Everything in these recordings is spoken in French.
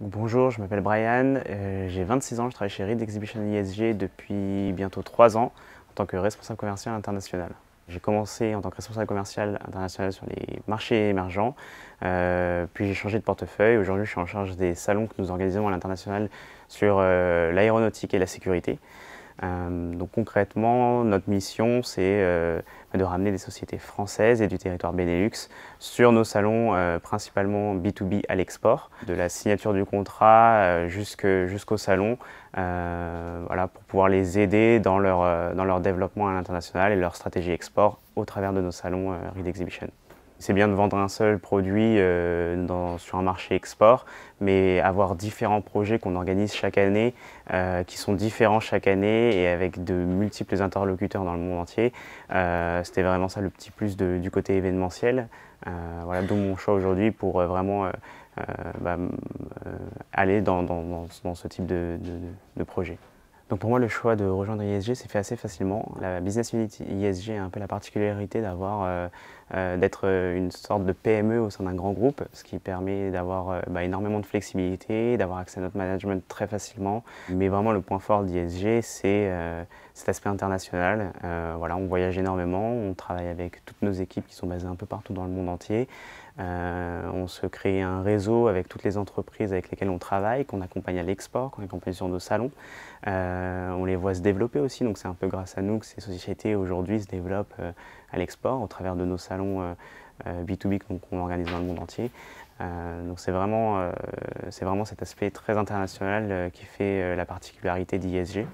Bonjour, je m'appelle Brian, euh, j'ai 26 ans, je travaille chez Reed Exhibition ISG depuis bientôt 3 ans en tant que responsable commercial international. J'ai commencé en tant que responsable commercial international sur les marchés émergents, euh, puis j'ai changé de portefeuille. Aujourd'hui, je suis en charge des salons que nous organisons à l'international sur euh, l'aéronautique et la sécurité. donc concrètement, notre mission, c'est de ramener des sociétés françaises et du territoire Benelux sur nos salons euh, principalement B2B à l'export, de la signature du contrat euh, jusqu'au salon, euh, voilà, pour pouvoir les aider dans leur, dans leur développement à l'international et leur stratégie export au travers de nos salons Read Exhibition c'est bien de vendre un seul produit euh, sur un marché export, mais avoir différents projets qu'on organise chaque année, euh, qui sont différents chaque année et avec de multiples interlocuteurs dans le monde entier, euh, c'était vraiment ça le petit plus du côté événementiel. voilà, d'où mon choix aujourd'hui pour vraiment bah, aller dans, ce type de projet. Donc pour moi, le choix de rejoindre ISG s'est fait assez facilement. La business unit ISG a un peu la particularité d'avoir, euh, euh, d'être euh, une sorte de PME au sein d'un grand groupe, ce qui permet d'avoir bah, énormément de flexibilité, d'avoir accès à notre management très facilement. Mais vraiment, le point fort d'ISG, c'est cet aspect international. voilà, on voyage énormément, on travaille avec toutes nos équipes qui sont basées un peu partout dans le monde entier. Euh, on se crée un réseau avec toutes les entreprises avec lesquelles on travaille, qu'on accompagne à l'export, qu'on accompagne sur nos salons. Euh, on les voit se développer aussi, donc c'est un peu grâce à nous que ces sociétés aujourd'hui se développent euh, à l'export au travers de nos salons B2B qu'on organise dans le monde entier. donc c'est vraiment, cet aspect très international qui fait la particularité d'ISG.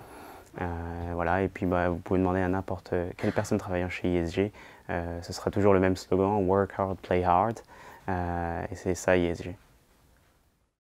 Euh, voilà, et puis bah, vous pouvez demander à n'importe quelle personne travaillant chez ISG, euh, ce sera toujours le même slogan, Work hard, play hard, euh, et c'est ça ISG.